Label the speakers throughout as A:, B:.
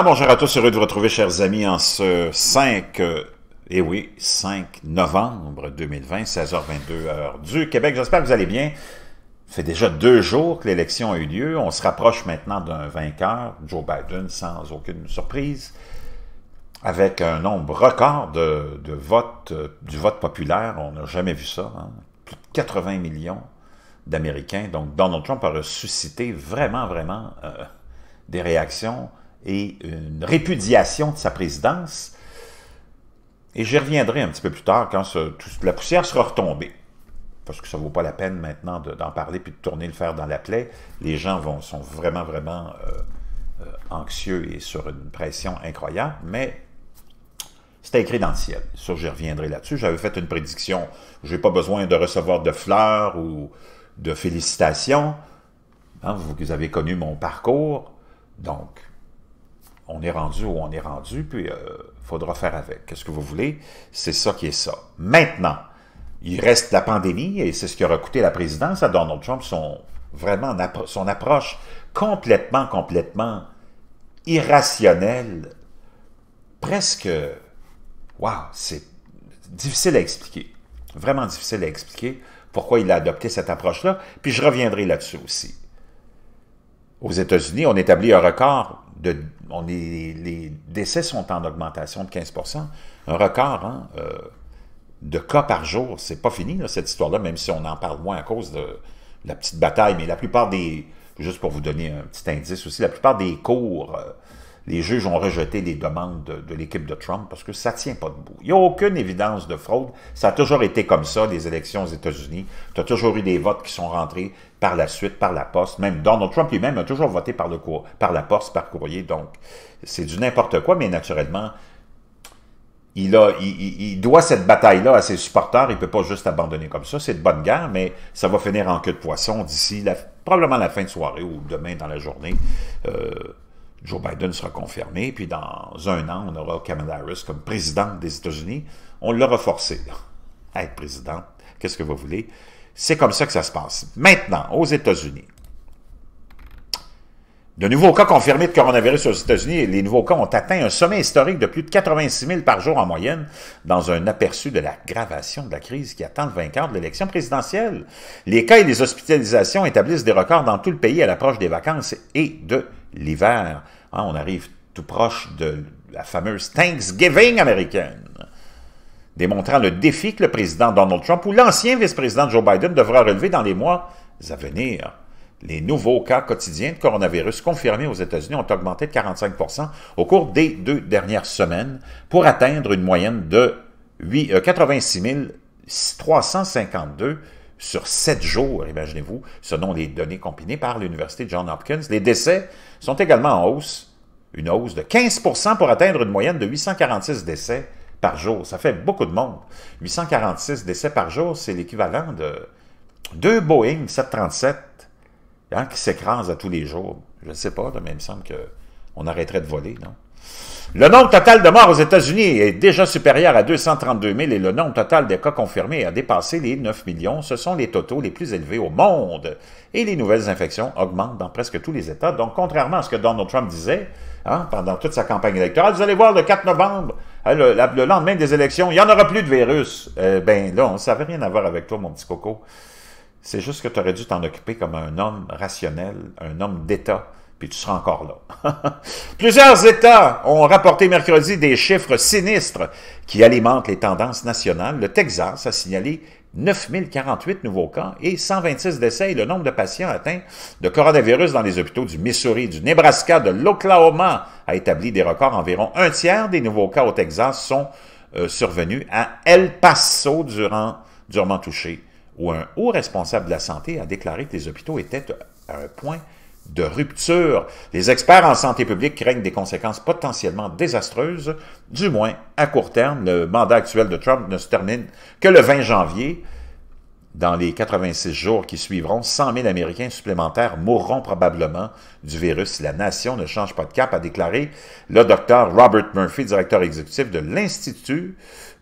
A: bonjour à tous, heureux de vous retrouver, chers amis, en ce 5, euh, eh oui, 5 novembre 2020, 16h22, heure du Québec. J'espère que vous allez bien. Ça fait déjà deux jours que l'élection a eu lieu. On se rapproche maintenant d'un vainqueur, Joe Biden, sans aucune surprise, avec un nombre record de, votes, euh, du vote populaire. On n'a jamais vu ça. Hein. Plus de 80 millions d'Américains. Donc, Donald Trump a suscité vraiment, vraiment euh, des réactions et une répudiation de sa présidence. Et j'y reviendrai un petit peu plus tard quand la poussière sera retombée. Parce que ça ne vaut pas la peine maintenant d'en parler puis de tourner le fer dans la plaie. Les gens vont, sont vraiment, vraiment euh, euh, anxieux et sur une pression incroyable, mais c'était écrit dans le ciel. Ça, j'y reviendrai là-dessus. J'avais fait une prédiction. Je n'ai pas besoin de recevoir de fleurs ou de félicitations. Hein, vous, vous avez connu mon parcours. Donc, on est rendu où on est rendu, puis il euh, faudra faire avec. Qu'est-ce que vous voulez? C'est ça qui est ça. Maintenant, il reste la pandémie, et c'est ce qui aura coûté la présidence à Donald Trump, son, vraiment son approche complètement, complètement irrationnelle, presque... Waouh, c'est difficile à expliquer. Vraiment difficile à expliquer pourquoi il a adopté cette approche-là, puis je reviendrai là-dessus aussi. Aux États-Unis, on établit un record on est, les décès sont en augmentation de 15 un record hein, euh, de cas par jour. C'est pas fini, cette histoire-là, même si on en parle moins à cause de la petite bataille. Mais la plupart des, juste pour vous donner un petit indice aussi, la plupart des cours euh, les juges ont rejeté les demandes de, l'équipe de Trump parce que ça ne tient pas debout. Il n'y a aucune évidence de fraude. Ça a toujours été comme ça, les élections aux États-Unis. Tu as toujours eu des votes qui sont rentrés par la suite, par la poste. Même Donald Trump lui-même a toujours voté par, le par la poste, par courrier. Donc, c'est du n'importe quoi, mais naturellement, il, a, il, doit cette bataille-là à ses supporters. Il ne peut pas juste abandonner comme ça. C'est de bonne guerre, mais ça va finir en queue de poisson d'ici probablement la fin de soirée ou demain dans la journée. Euh, Joe Biden sera confirmé, puis dans un an, on aura Kamala Harris comme présidente des États-Unis. On l'aura forcé à être présidente. Qu'est-ce que vous voulez? C'est comme ça que ça se passe. Maintenant, aux États-Unis. De nouveaux cas confirmés de coronavirus aux États-Unis, les nouveaux cas ont atteint un sommet historique de plus de 86 000 par jour en moyenne, dans un aperçu de l'aggravation de la crise qui attend le vainqueur de l'élection présidentielle. Les cas et les hospitalisations établissent des records dans tout le pays à l'approche des vacances et de l'hiver. Hein, on arrive tout proche de la fameuse Thanksgiving américaine, démontrant le défi que le président Donald Trump ou l'ancien vice-président Joe Biden devra relever dans les mois à venir. Les nouveaux cas quotidiens de coronavirus confirmés aux États-Unis ont augmenté de 45 au cours des deux dernières semaines pour atteindre une moyenne de 86 352 euh, sur sept jours, imaginez-vous, selon les données combinées par l'Université Johns Hopkins. Les décès sont également en hausse, une hausse de 15 pour atteindre une moyenne de 846 décès par jour. Ça fait beaucoup de monde. 846 décès par jour, c'est l'équivalent de deux Boeing 737 hein, qui s'écrasent à tous les jours. Je ne sais pas, mais il me semble qu'on arrêterait de voler, non? Le nombre total de morts aux États-Unis est déjà supérieur à 232 000 et le nombre total des cas confirmés a dépassé les 9 millions. Ce sont les totaux les plus élevés au monde. Et les nouvelles infections augmentent dans presque tous les États. Donc, contrairement à ce que Donald Trump disait hein, pendant toute sa campagne électorale, vous allez voir le 4 novembre, hein, le, lendemain des élections, il n'y en aura plus de virus. Euh, ben là, on, ça n'avait rien à voir avec toi, mon petit coco. C'est juste que tu aurais dû t'en occuper comme un homme rationnel, un homme d'État puis tu seras encore là. Plusieurs États ont rapporté mercredi des chiffres sinistres qui alimentent les tendances nationales. Le Texas a signalé 9048 nouveaux cas et 126 décès le nombre de patients atteints de coronavirus dans les hôpitaux du Missouri, du Nebraska, de l'Oklahoma a établi des records. Environ un tiers des nouveaux cas au Texas sont euh, survenus à El Paso durant, durement touché, où un haut responsable de la santé a déclaré que les hôpitaux étaient à un point de rupture. Les experts en santé publique craignent des conséquences potentiellement désastreuses, du moins à court terme. Le mandat actuel de Trump ne se termine que le 20 janvier. Dans les 86 jours qui suivront, 100 000 Américains supplémentaires mourront probablement du virus si la nation ne change pas de cap, a déclaré le docteur Robert Murphy, directeur exécutif de l'Institut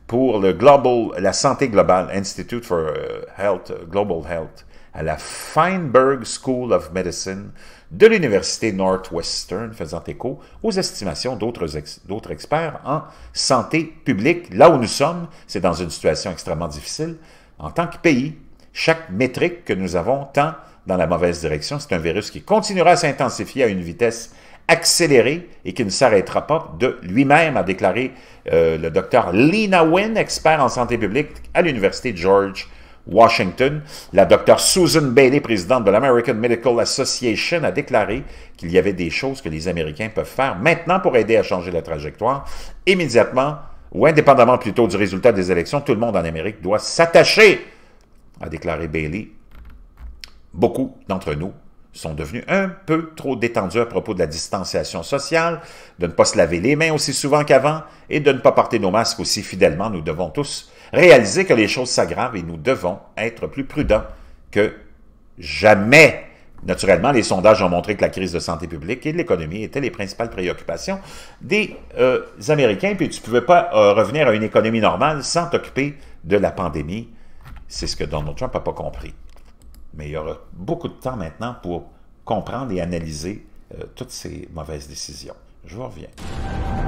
A: pour la santé globale, Institute for euh, Health, Global Health à la Feinberg School of Medicine de l'Université Northwestern, faisant écho aux estimations d'autres d'autres experts en santé publique. Là où nous sommes, c'est dans une situation extrêmement difficile. En tant que pays, chaque métrique que nous avons tend dans la mauvaise direction. C'est un virus qui continuera à s'intensifier à une vitesse accélérée et qui ne s'arrêtera pas de lui-même, a déclaré euh, le docteur Lina Wynn, expert en santé publique à l'Université George Washington, la docteur Susan Bailey, présidente de l'American Medical Association, a déclaré qu'il y avait des choses que les Américains peuvent faire maintenant pour aider à changer la trajectoire. Immédiatement, ou indépendamment plutôt du résultat des élections, tout le monde en Amérique doit s'attacher, a déclaré Bailey. Beaucoup d'entre nous sont devenus un peu trop détendus à propos de la distanciation sociale, de ne pas se laver les mains aussi souvent qu'avant et de ne pas porter nos masques aussi fidèlement. Nous devons tous réaliser que les choses s'aggravent et nous devons être plus prudents que jamais. Naturellement, les sondages ont montré que la crise de santé publique et de l'économie étaient les principales préoccupations des euh, Américains, puis tu ne pouvais pas euh, revenir à une économie normale sans t'occuper de la pandémie. C'est ce que Donald Trump n'a pas compris. Mais il y aura beaucoup de temps maintenant pour comprendre et analyser euh, toutes ces mauvaises décisions. Je vous reviens.